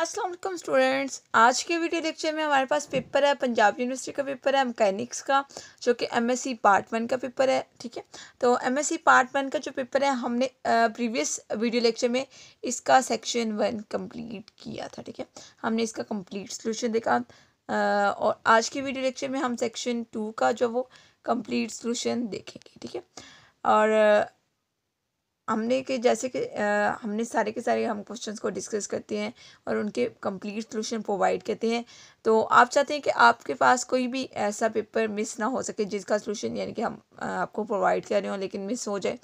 Aslam students आज के video lecture में हमारे पास पेपर है पंजाब यूनिवर्सिटी का पेपर है मैकेनिक्स का जो कि एमएससी पार्ट वन का पेपर है ठीक है तो एमएससी पार्ट वन का जो पेपर है हमने प्रीवियस वीडियो लेक्चर में इसका सेक्शन वन कंप्लीट किया था ठीक है हमने इसका कंप्लीट सोल्यूशन देखा और आज के वीडियो लेक्चर में हम सेक्शन टू का जो वो कम्प्लीट सोल्यूशन देखेंगे ठीक है और हमने के जैसे कि हमने सारे के सारे हम क्वेश्चंस को डिस्कस करते हैं और उनके कंप्लीट सोल्यूशन प्रोवाइड करते हैं तो आप चाहते हैं कि आपके पास कोई भी ऐसा पेपर मिस ना हो सके जिसका सोल्यूशन यानी कि हम आपको प्रोवाइड कर रहे हो लेकिन मिस हो जाए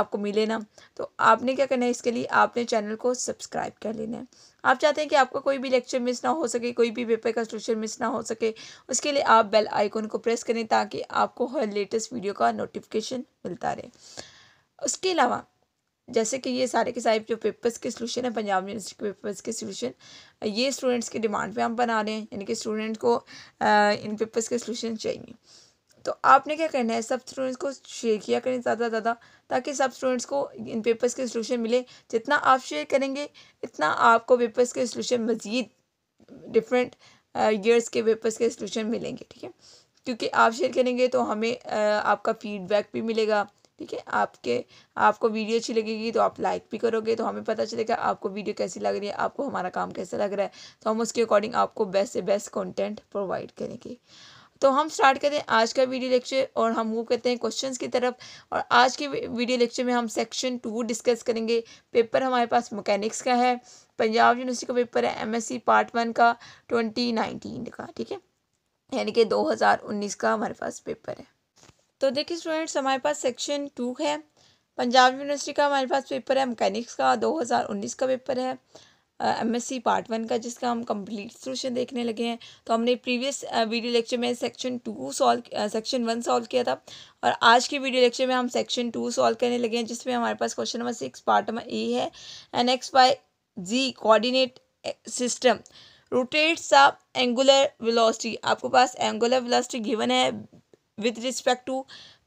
आपको मिले ना तो आपने क्या करना है इसके लिए आपने चैनल को सब्सक्राइब कर लेना है आप चाहते हैं कि आपका कोई भी लेक्चर मिस ना हो सके कोई भी पेपर का सोल्यूशन मिस ना हो सके उसके लिए आप बेल आइकन को प्रेस करें ताकि आपको हर लेटेस्ट वीडियो का नोटिफिकेशन मिलता रहे उसके अलावा जैसे कि ये सारे के सारे जो पेपर्स के सोल्यूशन है पंजाब यूनिवर्सिटी के पेपर्स के सोल्यूशन ये स्टूडेंट्स की डिमांड पे हम बना रहे हैं यानी कि स्टूडेंट को इन पेपर्स के सोल्यूशन चाहिए तो आपने क्या करना है सब स्टूडेंट्स को शेयर किया करें ज़्यादा से ज़्यादा ताकि सब स्टूडेंट्स को इन पेपर्स के सोल्यूशन मिले जितना आप शेयर करेंगे इतना आपको पेपर्स के सोल्यूशन मज़ीद डिफरेंट ईयर्स के पेपर्स के सोल्यूशन मिलेंगे ठीक है क्योंकि आप शेयर करेंगे तो हमें आपका फीडबैक भी मिलेगा ठीक है आपके आपको वीडियो अच्छी लगेगी तो आप लाइक भी करोगे तो हमें पता चलेगा आपको वीडियो कैसी लग रही है आपको हमारा काम कैसा लग रहा है तो हम उसके अकॉर्डिंग आपको बेस्ट से बेस्ट कॉन्टेंट प्रोवाइड करेंगे तो हम स्टार्ट करते हैं आज का वीडियो लेक्चर और हम वो करते हैं क्वेश्चंस की तरफ और आज के वीडियो लेक्चर में हम सेक्शन टू डिस्कस करेंगे पेपर हमारे पास मैकेनिक्स का है पंजाब यूनिवर्सिटी का पेपर है एमएससी पार्ट वन का ट्वेंटी नाइनटीन का ठीक है यानी कि दो हज़ार उन्नीस का हमारे पास पेपर है तो देखिए स्टूडेंट्स हमारे पास सेक्शन टू है पंजाब यूनिवर्सिटी का हमारे पास पेपर है मैकेनिक्स का 2019 का पेपर है एमएससी पार्ट वन का जिसका हम कंप्लीट सोल्यूशन देखने लगे हैं तो हमने प्रीवियस वीडियो लेक्चर में section two solve section one solve किया था और आज के वीडियो लेक्चर में हम सेक्शन टू सॉल्व करने लगे हैं जिसमें हमारे पास question number six part number A है an x y z coordinate system rotates of angular velocity आपको पास एंगुलर वेलोसिटी गिवन है respect to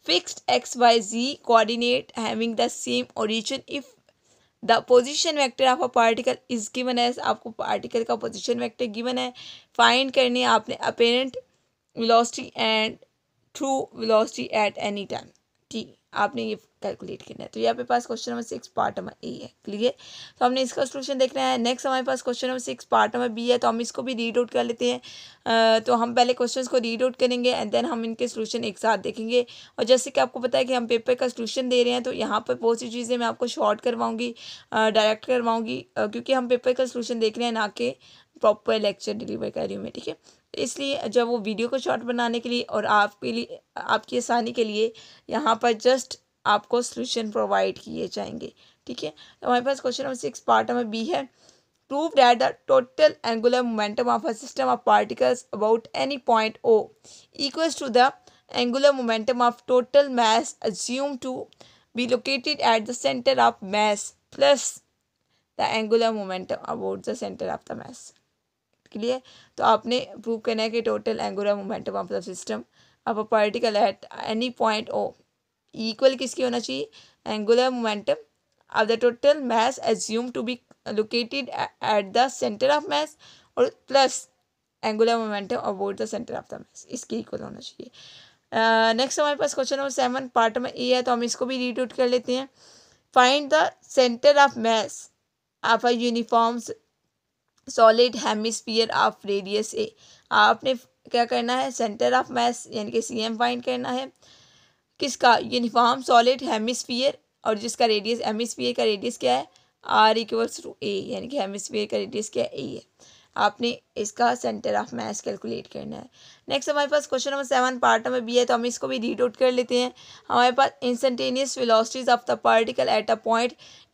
respect x fixed z coordinate having the same origin if the position vector of a particle is given है आपको particle का position vector given है find करनी है आपने apparent velocity and through velocity at any time ठीक आपने ये कैलकुलेट करना है तो यहाँ पे पास question number six part number A है क्लियर तो हमने इसका सोल्यूशन देखना है नेक्स्ट हमारे पास question number six part number B है तो हम इसको भी रीड आउट कर लेते हैं तो हम पहले क्वेश्चन को रीड आउट करेंगे एंड देन हम इनके सोल्यूशन एक साथ देखेंगे और जैसे कि आपको पता है कि हम पेपर का सोल्यूशन दे रहे हैं तो यहाँ पर बहुत सी चीज़ें मैं आपको शॉर्ट करवाऊँगी डायरेक्ट करवाऊँगी क्योंकि हम पेपर का सोल्यूशन देख रहे हैं ना कि प्रॉपर लेक्चर डिलीवर कर रही हूँ मैं ठीक है इसलिए जब वो वीडियो को शॉर्ट बनाने के लिए और आपके लिए आपकी आसानी के लिए यहाँ पर जस्ट आपको सोल्यूशन प्रोवाइड किए जाएंगे ठीक है हमारे पास question number six part number B है prove that the total angular momentum of a system of particles about any point O equals to the angular momentum of total mass assume to be located at the centre of mass plus the angular momentum about the centre of the mass clear तो आपने prove करना है कि total angular momentum of the system of a particle at any point O equal किसकी होना चाहिए angular momentum of the total mass assume to be located at the centre of mass और plus angular momentum about the centre of the mass इसके equal होना चाहिए next हमारे पास question number seven part में ए है तो हम इसको भी रीड आउट कर लेते हैं find the centre of mass of a uniform solid hemisphere of radius a आपने क्या करना है सेंटर ऑफ मैस यानी कि सी एम फाइंड करना है किसका यूनिफॉर्म सॉलिड हेमिसफियर और जिसका रेडियस हेमिसफियर का रेडियस क्या है आर इक्वल्स टू ए यानी कि हेमिसफियर का रेडियस क्या है ए है आपने इसका सेंटर ऑफ मैस कैलकुलेट करना है नेक्स्ट हमारे पास question number seven part number B है तो हम इसको भी रीड आउट कर लेते हैं हमारे पास instantaneous velocities of the particle at a point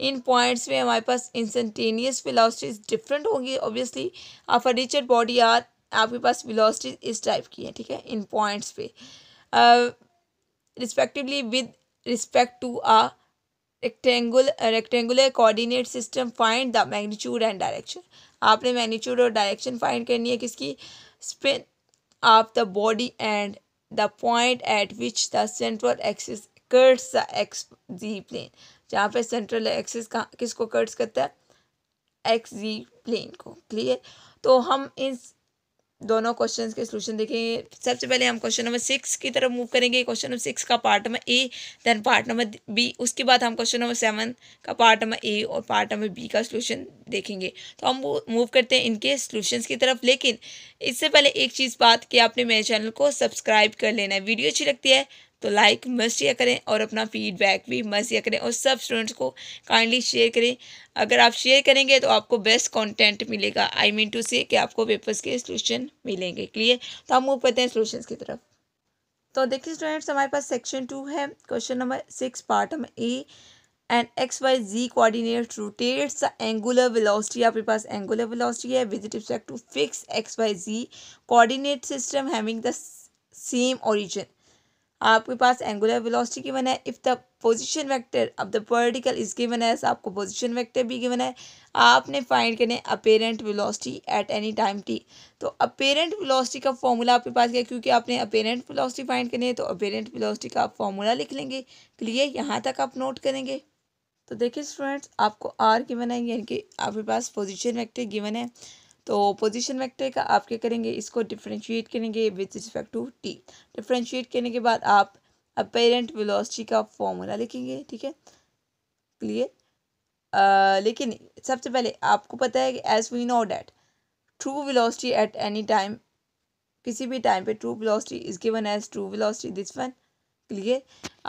इन पॉइंट्स में हमारे पास इंस्टेंटेनियस वेलोसिटीज डिफरेंट होंगी obviously of a body are आपके पास वेलोसिटीज इस टाइप की है ठीक है इन पॉइंट्स पे respectively with respect to a rectangle a rectangular coordinate system find the magnitude and direction आपने magnitude और direction find करनी है किसकी spin of the body and the point at which the central axis cuts x z plane जहाँ पे central axis का किसको cuts करता है एक्स जी प्लेन को क्लियर तो हम इस दोनों क्वेश्चंस के सोल्यूशन देखेंगे सबसे पहले हम क्वेश्चन नंबर सिक्स की तरफ मूव करेंगे क्वेश्चन नंबर सिक्स का part number A then part number B उसके बाद हम क्वेश्चन नंबर सेवन का पार्ट नंबर ए और पार्ट नंबर बी का सोल्यूशन देखेंगे तो हम मूव करते हैं इनके सोल्यूशंस की तरफ लेकिन इससे पहले एक चीज़ बात कि आपने मेरे चैनल को सब्सक्राइब कर लेना है वीडियो अच्छी लगती है तो लाइक मस्त शेयर करें और अपना फीडबैक भी मस्त शेयर करें और सब स्टूडेंट्स को काइंडली शेयर करें अगर आप शेयर करेंगे तो आपको बेस्ट कंटेंट मिलेगा आई मीन टू से कि आपको पेपर्स के सोल्यूशन मिलेंगे क्लियर तो हम मूव करते हैं सोल्यूशन की तरफ तो देखिए स्टूडेंट्स हमारे पास सेक्शन टू है क्वेश्चन नंबर सिक्स पार्ट हम A and x y z coordinate rotates the angular velocity आपके पास एंगुलर वेलोसिटी है with respect to fix x y z coordinate system having the same origin आपके पास angular velocity given है if the position vector of the particle is given है आपको position vector भी given है आपने फाइंड करने apparent velocity at any time t तो अपेरेंट वेलोसिटी का फॉर्मूला आपके पास क्या क्योंकि आपने अपेरेंट वेलोसिटी फाइंड करनी है तो अपेरेंट वेलोसिटी का आप फॉर्मूला लिख लेंगे क्लियर यहाँ तक आप नोट करेंगे तो देखिए स्टूडेंट्स आपको आर गिवन है यानी कि आपके पास पोजिशन वैक्टर गिवन है तो पोजिशन वैक्टर का आप क्या करेंगे इसको डिफ्रेंशिएट करेंगे with respect to t differentiate करने के बाद आप अपेरेंट विलोसिटी का फॉर्मूला लिखेंगे ठीक है क्लियर लेकिन सबसे पहले आपको पता है कि as we know that true velocity at any time किसी भी टाइम पे true velocity is given as true velocity this one लिए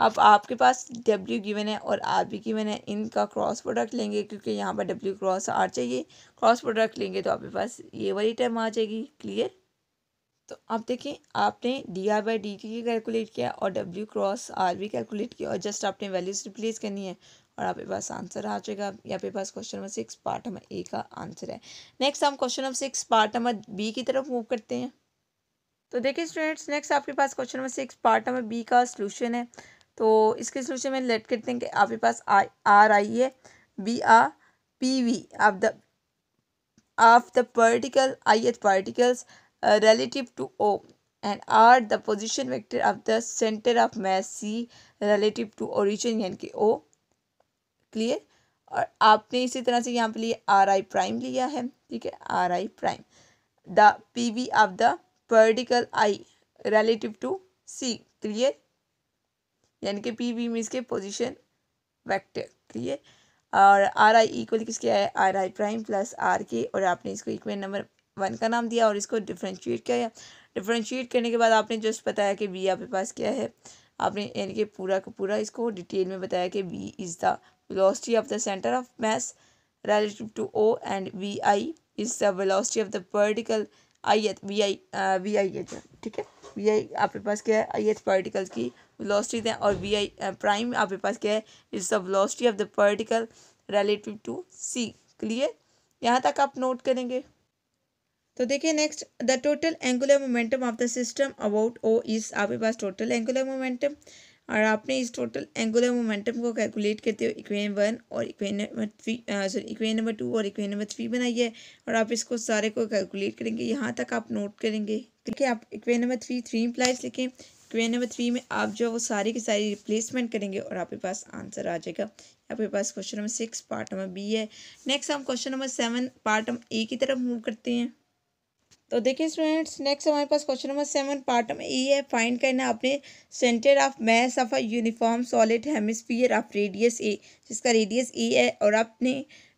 अब आपके पास डब्ल्यू गिवन है और आर भी गिवन है इनका क्रॉस प्रोडक्ट लेंगे क्योंकि यहाँ पर डब्ल्यू क्रॉस आर चाहिए क्रॉस प्रोडक्ट लेंगे तो आपके पास ये वाली टर्म आ जाएगी क्लियर तो आप देखें आपने d r by d t calculate किया और डब्ल्यू क्रॉस आर भी कैलकुलेट किया और जस्ट आपने वैल्यूज रिप्लेस करनी है और आपके पास आंसर आ जाएगा या पे पास question number six part number A का आंसर है नेक्स्ट हम question number six part number B की तरफ मूव करते हैं तो देखिए स्टूडेंट्स नेक्स्ट आपके पास question number six part number B का सोल्यूशन है तो इसके सोल्यूशन में लेट करते हैं कि आपके पास आई आर आई है बी आ p v of the of the particle i th particles relative to o and r the position vector of the centre of mass c relative to origin यानी कि ओ clear और आपने इसी तरह से यहाँ पे लिए आर आई प्राइम लिया है ठीक है r i prime the p v of the particle i relative to c clear यानी कि पी वी मीन्स के पोजिशन वैक्टर क्लियर और आर आई इक्वल किसके आए r i prime plus r के और आपने इसको इक्वल नंबर वन का नाम दिया और इसको डिफ्रेंशिएट किया डिफ्रेंशिएट करने के बाद आपने जस्ट बताया कि बी आपके पास क्या है आपने यानी कि पूरा का पूरा इसको डिटेल में बताया कि b is the velocity of the centre of mass to o and v i is the velocity of the particle i th v i v i h ठीक है वी आई आपके पास क्या है आई एथ पार्टिकल्स की वेलोसिटी हैं और we I prime आपके पास क्या है is the velocity of the particle relative to c clear यहाँ तक आप नोट करेंगे तो देखिए next the total angular momentum of the system about o is आपके पास टोटल एंगुलर मोमेंटम और आपने इस टोटल एंगुलर मोमेंटम को कैलकुलेट करते हुए इक्वेन वन और equation number three sorry equation number two और इक्वेन नंबर थ्री बनाई है और आप इसको सारे को कैलकुलेट करेंगे यहाँ तक आप नोट करेंगे देखिए आप equation number three three implies लिखें इक्वेन नंबर थ्री में आप जो वो सारी की सारी रिप्लेसमेंट करेंगे और आपके पास आंसर आ जाएगा आपके पास question number six part number B है नेक्स्ट हम question number seven part number A की तरफ मूव करते हैं तो देखिए स्टूडेंट्स नेक्स्ट हमारे पास क्वेश्चन नंबर सेवन पार्ट में ये है फाइंड करना अपने centre of mass of a uniform solid hemisphere of radius a जिसका रेडियस ए है और आपने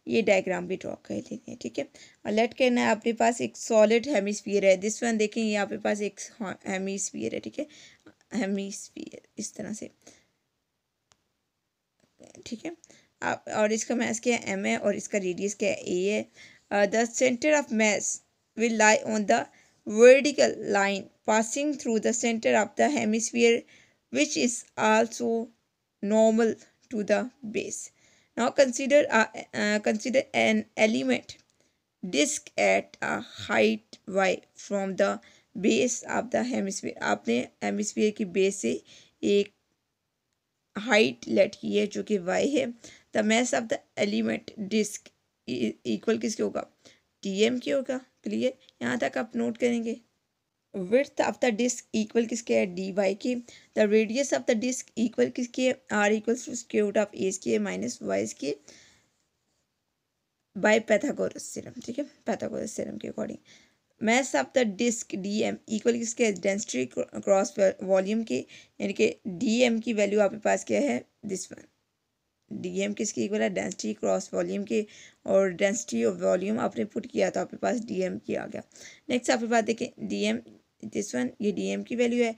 ये डायग्राम भी ड्रॉ कर लेते हैं ठीक है और लेट करना है आपके पास एक सॉलिड हेमिस्फीयर है दिस वन देखें ये आपके पास एक हेमिस्फीयर है ठीक है हेमिस्फीयर इस तरह से ठीक है आप और इसका मैस क्या है एम है और इसका रेडियस क्या है ए है the centre of mass will lie on the vertical line passing through the center of the hemisphere which is also normal to the base. Now consider, a, uh, consider an element disk at a height y from the base of the hemisphere. आपने hemisphere की base से एक height let की है जो कि y है. The mass of the element disk equal किसके होगा? dm के होगा क्लियर यहाँ तक आप नोट करेंगे width of the disc equal किसके है डी वाई के the radius of the disc equal किसके है आर इक्वल टू स्क्यूट ऑफ एज है माइनस वाइज की बाय पैथागोरस सिरम ठीक है पैथागोरस सिरम के according mass of the disc d M equal किसके डेंसिटी क्रॉस वॉल्यूम के यानी कि डी एम की वैल्यू आपके पास क्या है दिस वन डीएम किसकी इक्वल है डेंसिटी क्रॉस वॉल्यूम के और डेंसिटी ऑफ वॉल्यूम आपने पुट किया तो आपके पास डीएम की आ गया नेक्स्ट आपके पास देखें डीएम दिस वन ये डीएम की वैल्यू है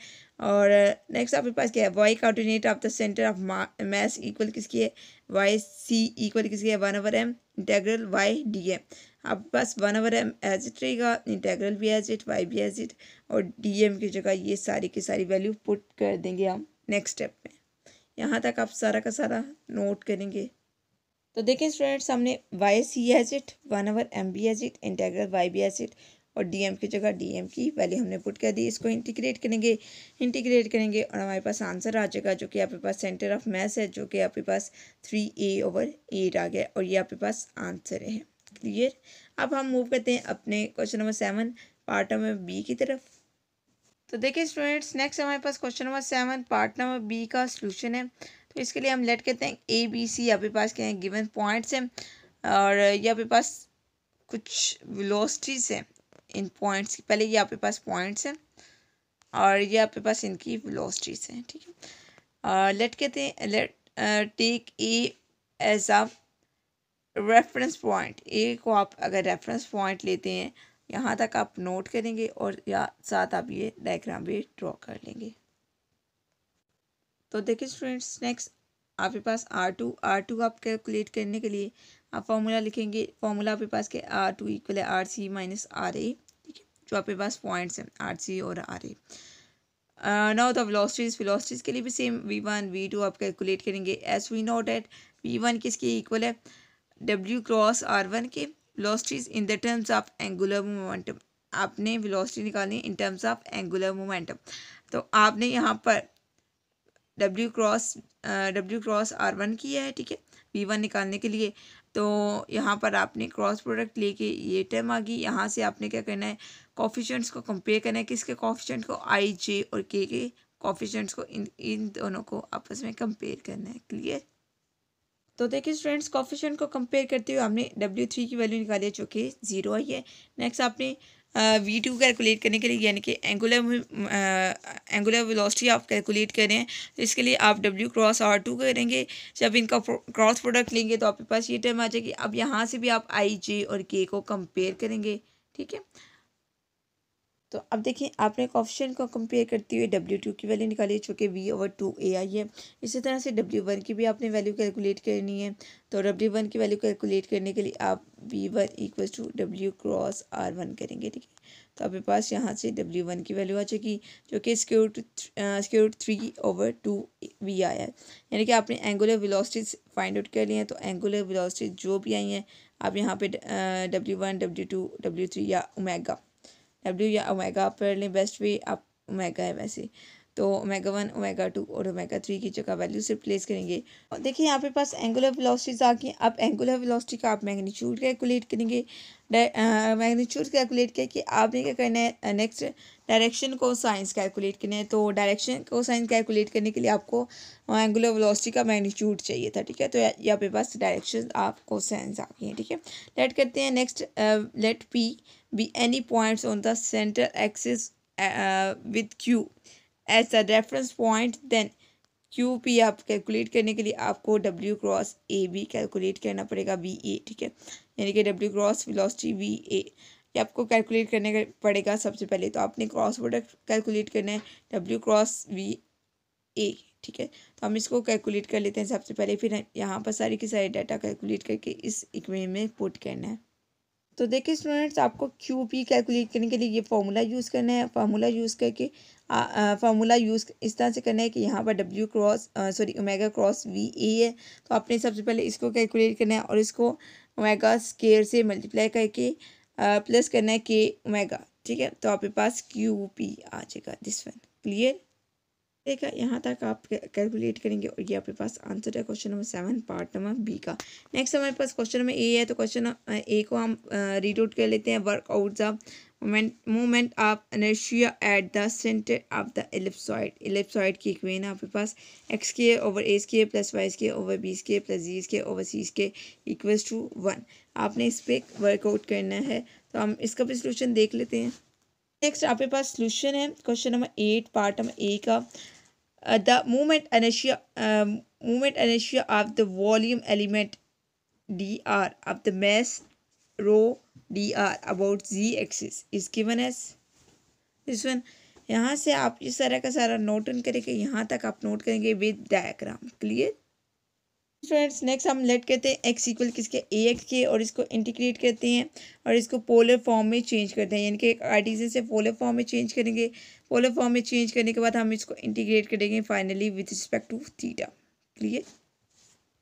और नेक्स्ट आपके पास क्या है y coordinate of the centre of mass equal किसकी है वाई सी इक्वल किसकी है one over m integral y d m आपके पास one over m as it रहेगा इंटेग्रल भी एज इट वाई भी एज इट और डी एम की जगह ये सारी की सारी वैल्यू पुट कर देंगे हम नेक्स्ट स्टेप में यहाँ तक आप सारा का सारा नोट करेंगे तो देखें स्टूडेंट्स हमने y c as it one over m b as it integral y b as it और डी एम की जगह डी एम की वैल्यू हमने पुट कर दी इसको इंटीग्रेट करेंगे इंटीग्रेट करेंगे और हमारे पास आंसर आ जाएगा जो कि आपके पास सेंटर ऑफ मैथ है जो कि आपके पास थ्री ए ओवर एट आ गया और ये आपके पास आंसर है क्लियर अब हम मूव करते हैं अपने question number seven part number B की तरफ तो देखिए स्टूडेंट्स नेक्स्ट हमारे पास question number seven part number B का सोल्यूशन है तो इसके लिए हम लेट कहते हैं ए बी सी आपके पास क्या है गिवन पॉइंट्स हैं और ये आपके पास कुछ वेलोसिटीज़ हैं इन पॉइंट्स की पहले ये आपके पास पॉइंट्स हैं और ये आपके पास इनकी वेलोसिटीज़ हैं ठीक है और लेट कहते हैं let take a as a reference point a को आप अगर रेफरेंस पॉइंट लेते हैं यहाँ तक आप नोट करेंगे और या साथ आप ये डायग्राम भी ड्रॉ कर लेंगे तो देखिए स्टूडेंट्स नेक्स्ट आपके पास आर टू आर टू आप कैलकुलेट करने के लिए आप फॉर्मूला लिखेंगे फॉर्मूला आपके पास के आर टू इक्वल है r c minus r a ठीक है जो आपके पास पॉइंट्स हैं आर सी और R A now the velocities velocities के लिए भी same V one V two आप कैलकुलेट करेंगे as V note at V one किसके इक्वल है डब्ल्यू क्रॉस आर वन के velocities in the terms of angular momentum आपने वेलोसिटी निकालनी in terms of angular momentum तो आपने यहाँ पर W cross W cross are one किया है ठीक है वी वन निकालने के लिए तो यहाँ पर आपने क्रॉस प्रोडक्ट लेके ये टर्म आ गई यहाँ से आपने क्या करना है कॉफिशेंट्स को कंपेयर करना है किसके कॉफिशेंट को आई जे और के के कॉफिशेंट्स को इन इन दोनों को आपस में कंपेयर करना है क्लियर तो देखिए स्टूडेंट्स कॉफिशेंट को कंपेयर करते हुए हमने डब्ल्यू थ्री की वैल्यू निकाली है जो कि जीरो आई है नेक्स्ट आपने वी टू कैलकुलेट करने के लिए यानी कि एंगुलर एंगुलर वेलोसिटी आप कैलकुलेट करें तो इसके लिए आप डब्ल्यू क्रॉस आर टू करेंगे जब इनका क्रॉस प्रोडक्ट लेंगे तो आपके पास ये टर्म आ जाएगी अब यहाँ से भी आप आई जे और के को कंपेयर करेंगे ठीक है तो अब देखिए आपने ऑप्शन को कंपेयर करते हुए डब्ल्यू टू की वैल्यू निकाली जो v over two a i है इसी तरह से डब्ल्यू वन की भी आपने वैल्यू कैलकुलेट करनी है तो डब्ल्यू वन की वैल्यू कैलकुलेट करने के लिए आप वी वन इक्वल टू डब्ल्यू क्रॉस आर वन करेंगे ठीक है तो आपके पास यहाँ से डब्ल्यू वन की वैल्यू आ चुकी जो कि square square three over two v आया है यानी कि आपने एंगुलर वेलोसिटीज फाइंड आउट कर लिए हैं तो एंगुलर वेलोसिटीज जो भी आई हैं आप यहाँ पे W one W two W three या उमेगा डब्ल्यू या ओमेगा पर लें बेस्ट वे आप ओमेगा है वैसे तो ओमेगा वन ओमेगा टू और ओमेगा थ्री की जगह वैल्यू सिर्फ प्लेस करेंगे और देखिए यहाँ पे पास एंगुलर वेलोसिटीज आ गई अब एंगुलर वेलोसिटी का आप मैग्नीट्यूड कैलकुलेट करेंगे मैग्नीट्यूड कैलकुलेट करके आपने क्या करना है next direction cosines calculate करने हैं तो डायरेक्शन को साइंस कैलकुलेट करने के लिए आपको एंगुलर वेलोसिटी का मैग्नीट्यूड चाहिए था ठीक है तो यहाँ पे बस डायरेक्शन आपको साइंस आ गई है ठीक है लेट करते हैं next let p be any points on the centre axis with q as a reference point then q p आप कैलकुलेट करने के लिए आपको डब्ल्यू क्रॉस ए बी कैलकुलेट करना पड़ेगा बी ए ठीक है यानी कि डब्ल्यू क्रॉस वेलोसिटी बी ए ये आपको कैलकुलेट करने पड़ेगा सबसे पहले तो आपने क्रॉस प्रोडक्ट कैलकुलेट करना है डब्ल्यू क्रॉस वी ए ठीक है तो हम इसको कैलकुलेट कर लेते हैं सबसे पहले फिर यहाँ पर सारी के सारे डाटा कैलकुलेट करके इस इक्वेशन में पुट करना है तो देखिए स्टूडेंट्स आपको क्यू पी कैलकुलेट करने के लिए ये फार्मूला यूज़ करना है फार्मूला यूज़ करके फार्मूला यूज़ इस तरह से करना है कि यहाँ पर W cross sorry omega cross v a है तो आपने सबसे पहले इसको कैलकुलेट करना है और इसको ओमेगा स्केयर से मल्टीप्लाई करके प्लस करना है के ओमेगा ठीक है तो आपके पास क्यू पी आ जाएगा दिस वन क्लियर देखा यहाँ तक आप कैलकुलेट करेंगे और ये आपके पास आंसर है question number seven part number B का नेक्स्ट हमारे पास क्वेश्चन नंबर ए है तो क्वेश्चन ए को हम रीड आउट कर लेते हैं work out the moment moment of inertia at the centre of the ellipsoid ellipsoid की इक्वेन आपके पास एक्स के ओवर एस के प्लस वाई के ओवर बीस के प्लस जी के ओवर सीस के इक्वल टू वन आपने इस पर वर्कआउट करना है तो हम इसका भी सोल्यूशन देख लेते हैं नेक्स्ट आपके पास सोल्यूशन है question number eight part number A का the movement एनेशिया movement एनेशिया of the volume element D R of the mess rho D R about ji axis is given S this one यहाँ से आप ये सारा का सारा नोट इन करेंगे यहाँ तक आप नोट करेंगे with diagram clear students next हम लेट कहते हैं एक्स इक्वल किसके ए एक्स के और इसको इंटीग्रेट करते हैं और इसको पोलर फॉर्म में चेंज करते हैं यानी कि आर्टिजन से पोलर फॉर्म में चेंज करेंगे पोलर फॉर्म में चेंज करने के बाद हम इसको इंटीग्रेट करेंगे finally with respect to theta clear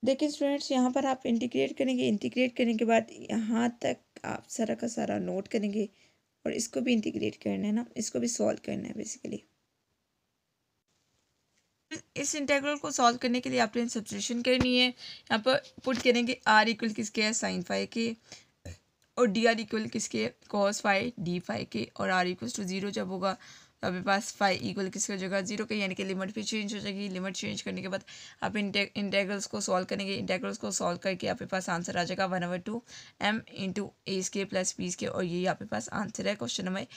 देखिए स्टूडेंट्स यहाँ पर आप इंटीग्रेट करेंगे इंटीग्रेट करने के बाद यहाँ तक आप सारा का सारा नोट करेंगे और इसको भी इंटीग्रेट करना है ना इसको भी सॉल्व करना है बेसिकली इस इंटेग्रल को सॉल्व करने के लिए आपने सब्सट्रेशन करनी है यहाँ पर पुट करेंगे आर इक्वल किसके है साइन फाइव के और डी आर इक्वल किसके कॉस फाइव डी फाइव के और आर इक्वल टू ज़ीरो जब होगा तो आपके पास फाइव इक्वल किसका जगह जीरो के यानी कि लिमिट भी चेंज हो जाएगी लिमिट चेंज करने के बाद आप इंटेग्रल्स को सॉल्व करेंगे इंटेग्रल्स को सॉल्व करके आपके पास आंसर आ जाएगा one over two m into a square plus b square और यही आपके पास आंसर है question number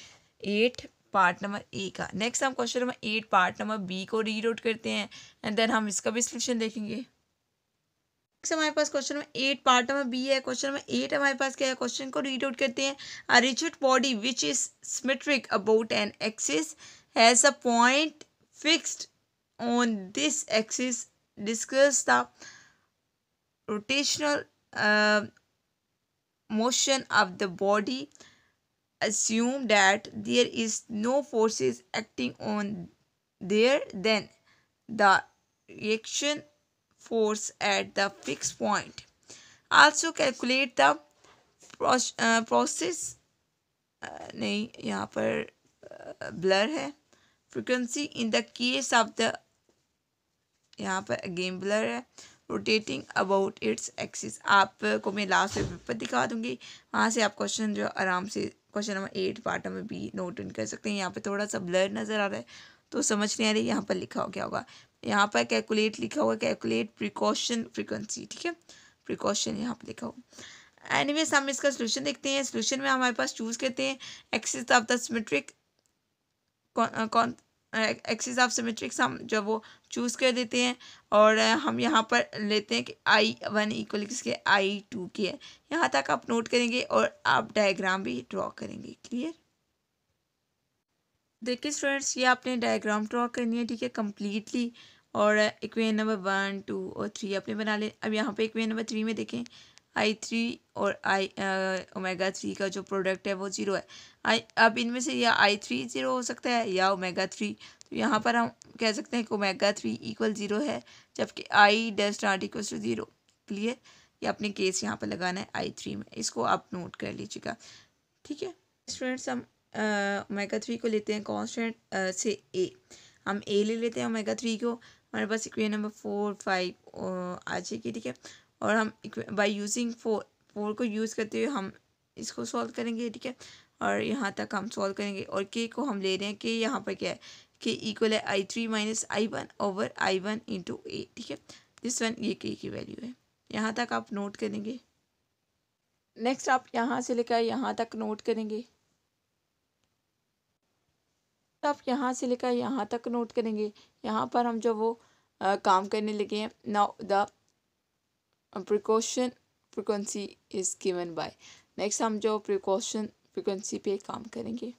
eight part number A का नेक्स्ट हम question number eight part number B को री रोट करते हैं एंड देन हम इसका भी सोल्यूशन देखेंगे नेक्स्ट हमारे पास question number eight part number B है क्वेश्चन नंबर एट हमारे पास क्या है क्वेश्चन को रीड आउट करते हैं a rigid body which is symmetric about an axis has a point fixed on this axis discuss the rotational motion of the body assume that there is no forces acting on there then the reaction force at the fixed point also calculate the process, nahi yahan par blur hai frequency in the case of the case of the यहाँ पर again ब्लर है rotating about its axis आपको मैं last में paper दिखा दूंगी वहाँ से आप क्वेश्चन जो आराम से question number eight part number B note इन कर सकते हैं यहाँ पे थोड़ा सा ब्लर नज़र आ रहा है तो समझ नहीं आ रही यहाँ पर लिखा हो क्या होगा यहाँ पर कैलकुलेट लिखा हुआ कैलकुलेट प्रिकॉशन फ्रिक्वेंसी ठीक है प्रिकॉशन यहाँ पर लिखा हुआ एनीवेज हम इसका सोल्यूशन देखते हैं सोल्यूशन में हमारे पास चूज़ करते हैं एक्सिस ऑफ द सिमेट्रिक कौन एक्सिस ऑफ सिमेट्रिक्स हम जो वो चूज़ कर देते हैं और हम यहाँ पर लेते हैं कि आई वन इक्वल किसके आई टू के है यहाँ तक आप नोट करेंगे और आप डायग्राम भी ड्रॉ करेंगे क्लियर देखिए स्टूडेंट्स ये आपने डायग्राम ड्रॉ करनी है ठीक है कम्प्लीटली और इक्वेन नंबर वन टू और थ्री आपने बना ले अब यहाँ पे इक्वेन नंबर थ्री में देखें आई थ्री और आई ओमेगा थ्री का जो प्रोडक्ट है वो ज़ीरो है आई अब इनमें से या आई थ्री ज़ीरो हो सकता है या ओमेगा थ्री तो यहाँ पर हम कह सकते हैं कि ओमेगा थ्री इक्वल ज़ीरो है जबकि I does not equal to zero clear ये अपने केस यहाँ पर लगाना है आई थ्री में इसको आप नोट कर लीजिएगा ठीक है स्टूडेंट्स हम ओमेगा uh, थ्री को लेते हैं कॉन्स्टेंट uh, से ए हम ए ले लेते हैं ओमेगा थ्री को हमारे पास इक्वेशन नंबर फोर फाइव आ जाएगी ठीक है और हम बाय यूजिंग फोर फोर को यूज़ करते हुए हम इसको सॉल्व करेंगे ठीक है और यहाँ तक हम सॉल्व करेंगे और के को हम ले रहे हैं के यहाँ पर क्या है के इक्वल है I three minus I one over I one into A ठीक है दिस वन ये के की वैल्यू है यहाँ तक आप नोट करेंगे नेक्स्ट आप यहाँ से लेकर यहाँ तक नोट करेंगे आप यहाँ से लेकर यहाँ तक नोट करेंगे यहाँ पर हम जो वो आ, काम करने लगे हैं now the precession frequency is given by next हम जो प्रिकॉशन फ्रिक्वेंसी पे काम करेंगे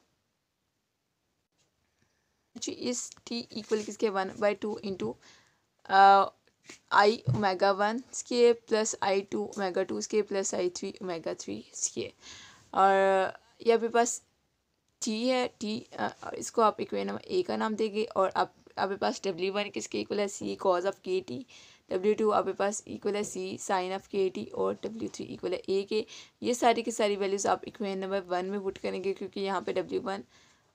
इस टी इक्वल किसके one by two into I omega one square plus I two omega two square plus I three omega three square और यह आपके पास टी है टी इसको आप इक्वे नंबर ए का नाम देंगे और आप आपके पास डब्ल्यू वन किसके इक्वल है C cos of K T W two आपके पास इक्वल है C sine of K T और डब्ल्यू थ्री इक्वल है ए के ये सारी की सारी वैल्यूज़ आप इक्वेशन नंबर वन में पुट करेंगे क्योंकि यहाँ पे डब्ल्यू वन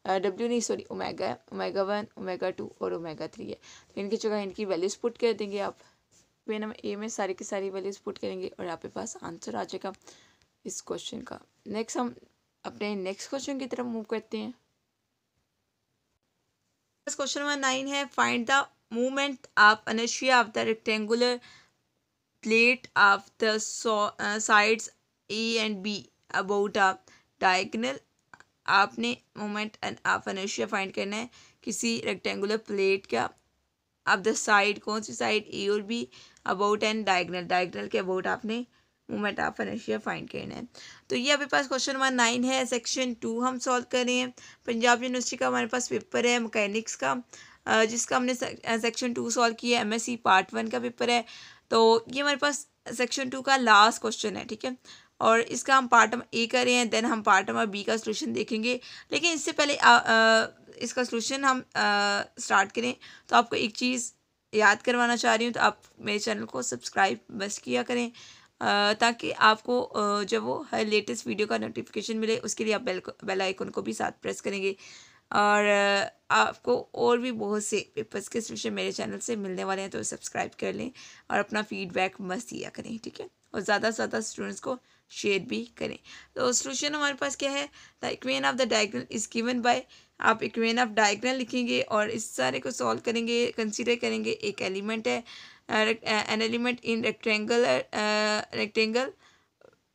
डब्ल्यू नहीं सॉरी ओमेगा है ओमेगा वन ओमेगा टू और ओमेगा थ्री है तो इनकी जगह इनकी वैल्यूज़ पुट कर देंगे आप इक्वेशन नंबर ए में सारी की सारी वैल्यूज़ पुट करेंगे और आपके पास आंसर आ जाएगा इस क्वेश्चन का नेक्स्ट हम अपने नेक्स्ट क्वेश्चन की तरफ मूव करते हैं क्वेश्चन नंबर नाइन है find the movement of inertia of the rectangular plate of the so, uh, sides A and B about a diagonal आपने मोमेंट ऑफ अनुशिया फाइंड करना है किसी रेक्टेंगुलर प्लेट का आप द साइड कौन सी साइड ए और B about and diagonal diagonal के अबाउट आपने मोमेंट ऑफ अनशिया फाइंड करना है तो ये अभी पास क्वेश्चन नंबर नाइन है सेक्शन टू हम सॉल्व कर रहे हैं पंजाब यूनिवर्सिटी का हमारे पास पेपर है मकैनिक्स का जिसका हमने सेक्शन टू सॉल्व किया है एमएससी पार्ट वन का पेपर है तो ये हमारे पास सेक्शन टू का लास्ट क्वेश्चन है ठीक है और इसका हम पार्ट नंबर ए कर रहे हैं देन हम पार्ट नंबर बी का सोल्यूशन देखेंगे लेकिन इससे पहले आ, आ, इसका सोल्यूशन हम स्टार्ट करें तो आपको एक चीज़ याद करवाना चाह रही हूँ तो आप मेरे चैनल को सब्सक्राइब बस किया करें ताकि आपको जब वो हर लेटेस्ट वीडियो का नोटिफिकेशन मिले उसके लिए आप बेल बेल आइकन को भी साथ प्रेस करेंगे और आपको और भी बहुत से पेपर्स के सोल्यूशन मेरे चैनल से मिलने वाले हैं तो सब्सक्राइब कर लें और अपना फीडबैक मस्त दिया करें ठीक है और ज़्यादा से ज़्यादा स्टूडेंट्स को शेयर भी करें तो सोल्यूशन हमारे पास क्या है the equation of the diagonal is given by आप इक्वेन ऑफ डायग्रल लिखेंगे और इस सारे को सॉल्व करेंगे कंसिडर करेंगे एक एलिमेंट है an element in rectangle rectangle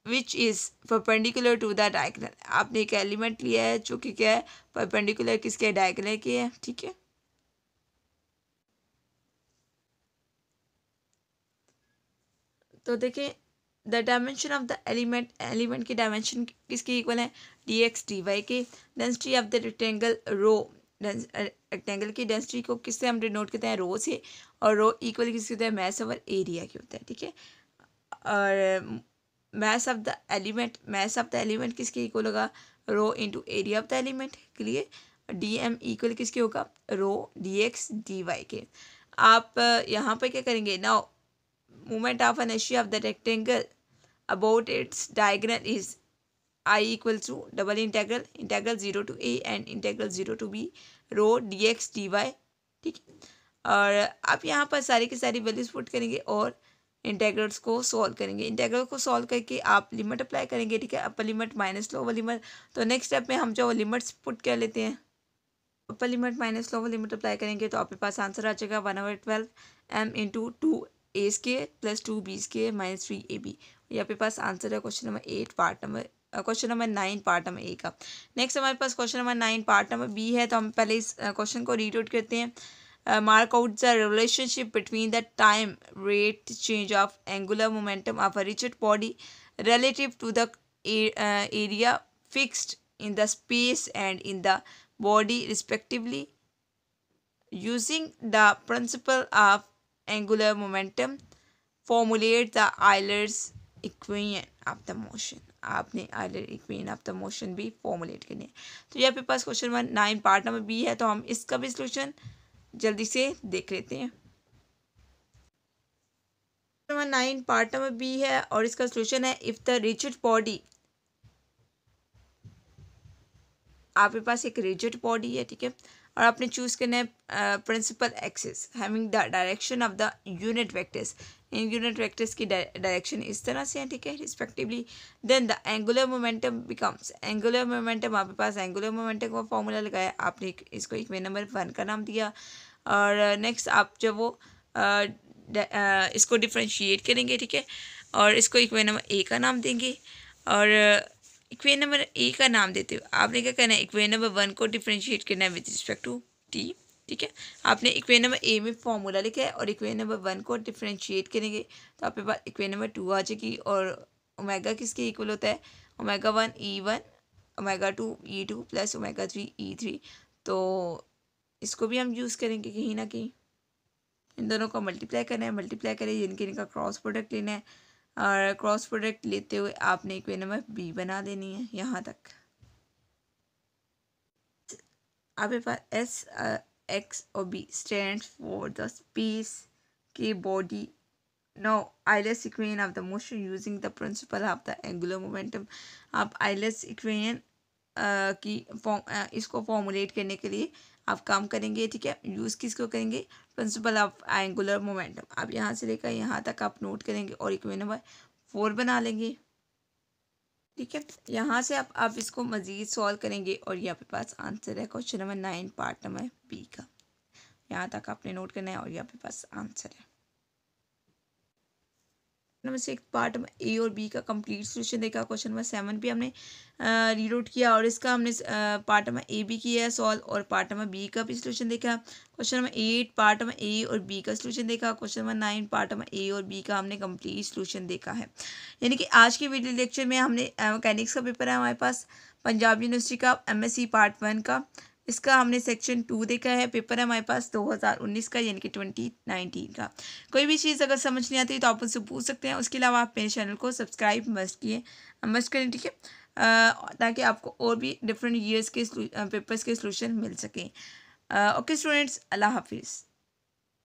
which is perpendicular to the diagonal आपने एक एलिमेंट लिया है जो कि क्या है परपेंडिकुलर किसके डायगनल के है ठीक है तो देखें the dimension of the element element की डायमेंशन किसके इक्वल है डी एक्स डी वाई के density of the rectangle rho rectangle की डेंसिटी को किससे हम डिनोट करते हैं रो से और रो इक्वल किसके होता है मैस ओवर एरिया के होता है ठीक है और mass of the element mass of the element किसके इक्वल होगा rho into area of the element के लिए डी एम इक्वल किसके होगा rho D X D Y के आप यहाँ पर क्या करेंगे नाउ मोमेंट ऑफ एन एशिया of the rectangle about its diagonal is I equal to double integral integral zero to A and integral zero to B rho D X D Y ठीक है और आप यहाँ पर सारी की सारी वैल्यूज पुट करेंगे और इंटेग्रल्स को सॉल्व करेंगे इंटेग्रल को सॉल्व करके आप लिमिट अप्लाई करेंगे ठीक है upper limit minus lower limit तो नेक्स्ट स्टेप में हम जो लिमिट्स पुट कर लेते हैं upper limit minus lower limit apply करेंगे तो आपके पास आंसर आ जाएगा one over twelve M into two एस के plus two B square minus three A B ये आपके पास आंसर है question number eight part number question number nine part number A का नेक्स्ट हमारे पास question number nine part number B है तो हम पहले इस क्वेश्चन को रीड आउट करते हैं uh, mark out the relationship between the time rate change of angular momentum of a rigid body relative to the uh, area fixed in the space and in the body respectively using the principle of angular momentum formulate the Euler's equation of the motion आपने Euler equation of the motion भी formulate करने तो ये आपके पास question number nine part number B है तो हम इसका भी सोल्यूशन जल्दी से देख लेते हैं number nine part number B है और इसका सोल्यूशन है इफ़ द रिजिड बॉडी आपके पास एक रिजिड बॉडी है ठीक है और आपने चूज़ करना है principal axis having the direction of the unit vectors इन यूनिट वेक्टर्स की डायरेक्शन इस तरह से है ठीक है respectively then the angular momentum becomes angular momentum आपके पास एंगुलर मोमेंटम का फॉर्मूला लगाया आपने इसको एक में नंबर वन का नाम दिया और नेक्स्ट आप जो वो आ, आ, इसको डिफ्रेंशिएट करेंगे ठीक है और इसको इक्वेन नंबर ए का नाम देंगे और इक्वेन नंबर ए का नाम देते हुए आपने क्या करना है इक्वेन नंबर वन को डिफ्रेंशिएट करना है विद रिस्पेक्ट टू टी ठीक है आपने इक्वेन नंबर ए में फॉर्मूला लिखा है और इक्वेन नंबर वन को डिफ्रेंशिएट करेंगे तो आपके पास इक्वेन नंबर टू आ जाएगी और ओमेगा किसके इक्वल होता है omega one E one omega two E two plus omega three E three तो इसको भी हम यूज़ करेंगे कहीं ना कहीं इन दोनों को मल्टीप्लाई करना है मल्टीप्लाई करें इनके इनका क्रॉस प्रोडक्ट लेना है और क्रॉस प्रोडक्ट लेते हुए आपने इक्वे नंबर बी बना देनी है यहाँ तक आपके पास एस एक्स और B stand for the space की body now Euler's equation of the motion using the principle of the angular momentum आप आईलेस इक्वेन की फॉर्म इसको फॉर्मुलेट करने के लिए आप काम करेंगे ठीक है यूज़ किसको करेंगे प्रिंसिपल ऑफ एंगुलर मोमेंटम आप यहाँ से लेकर यहाँ तक आप नोट करेंगे और इक्वे नंबर फोर बना लेंगे ठीक है यहाँ से आप आप इसको मज़ीद सॉल्व करेंगे और ये आपके पास आंसर है question number nine part number B का यहाँ तक आपने नोट करना है और ये आपके पास आंसर है नंबर सिक्स पार्ट ए और बी का कंप्लीट सोल्यूशन देखा क्वेश्चन नंबर सेवन भी हमने रीड आउट किया और इसका हमने पार्ट नंबर ए भी किया है सॉल्व और पार्ट नंबर बी का भी सोल्यूशन देखा question number eight part number A और बी का सोल्यूशन देखा question number nine part number A और बी का हमने कंप्लीट सोल्यूशन देखा है यानी कि आज के वीडियो लेक्चर में हमने मैकेनिक्स का पेपर है हमारे पास पंजाब यूनिवर्सिटी का सी पार्ट वन का इसका हमने सेक्शन टू देखा है पेपर हमारे पास 2019 का यानी कि 2019 का कोई भी चीज़ अगर समझ नहीं आती तो आप उनसे पूछ सकते हैं उसके अलावा आप मेरे चैनल को सब्सक्राइब मस्ट किए मस्ट करें ठीक है ताकि आपको और भी डिफरेंट ईयर्स के पेपर्स के सोल्यूशन मिल सकें ओके स्टूडेंट्स अल्लाह हाफिज़